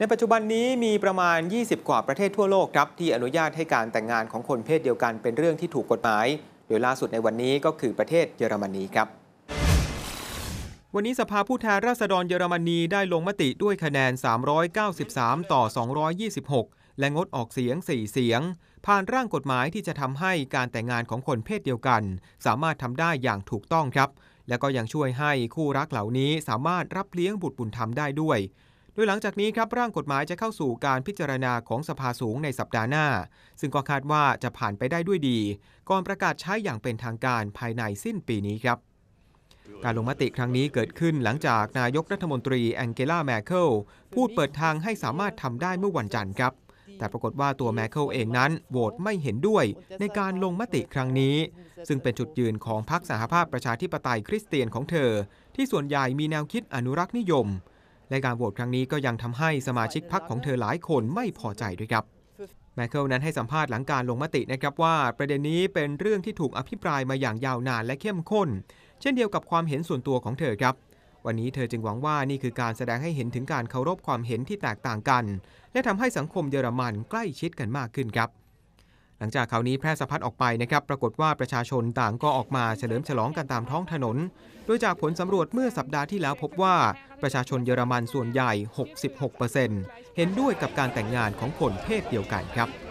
ในปัจจุบันนี้มีประมาณ 20 กว่าประเทศทั่วโลกครับที่อนุญาตให้การแต่งงานของคนเพศเดียวกันเป็นเรื่องที่ถูกกฎหมาย โดยล่าสุดในวันนี้ก็คือประเทศเยอรมนีครับ วันนี้สภาผู้แทนราษฎรเยอรมนีได้ลงมติด้วยคะแนน 393 ต่อ 226 และงดออกเสียง 4 เสียง ผ่านร่างกฎหมายที่จะทำให้การแต่งงานของคนเพศเดียวกัน สามารถทำได้อย่างถูกต้องครับ และก็ยังช่วยให้คู่รักเหล่านี้สามารถรับเลี้ยงบุตรบุญธรรมได้ด้วยดยหลังจากนี้ครับ ร่างกฎหมายจะเข้าสู่การพิจารณาของสภาสูงในสัปดาห์หน้า ซึ่งก็คาดว่าจะผ่านไปได้ด้วยดี ก่อนประกาศใช้อย่างเป็นทางการภายในสิ้นปีนี้ครับ การลงมติครั้งนี้เกิดขึ้นหลังจากนายกรัฐมนตรีแองเกลาแมเคิลพูดเปิดทางให้สามารถทำได้เมื่อวันจันทร์ครับ แต่ปรากฏว่าตัวแมเคิลเองนั้นโหวตไม่เห็นด้วย ในการลงมติครั้งนี้ ซึ่งเป็นจุดยืนของพรรคสหภาพประชาธิปไตยคริสเตียนของเธอ ที่ส่วนใหญ่มีแนวคิดอนุรักษ์นิยมและการโหวตครั้งนี้ก็ยังทำให้สมาชิกพรรคของเธอหลายคนไม่พอใจด้วยครับแมเคิลนั้นให้สัมภาษณ์หลังการลงมตินะครับว่าประเด็นนี้เป็นเรื่องที่ถูกอภิปรายมาอย่างยาวนานและเข้มข้น เช่นเดียวกับความเห็นส่วนตัวของเธอครับ วันนี้เธอจึงหวังว่านี่คือการแสดงให้เห็นถึงการเคารพความเห็นที่แตกต่างกัน และทำให้สังคมเยอรมันใกล้ชิดกันมากขึ้นครับหลังจากข่าวนี้แพร่สะพัดออกไปนะครับ ปรากฏว่าประชาชนต่างก็ออกมาเฉลิมฉลองกันตามท้องถนน โดยจากผลสำรวจเมื่อสัปดาห์ที่แล้วพบว่า ประชาชนเยอรมันส่วนใหญ่ 66%เห็นด้วยกับการแต่งงานของคนเพศเดียวกันครับ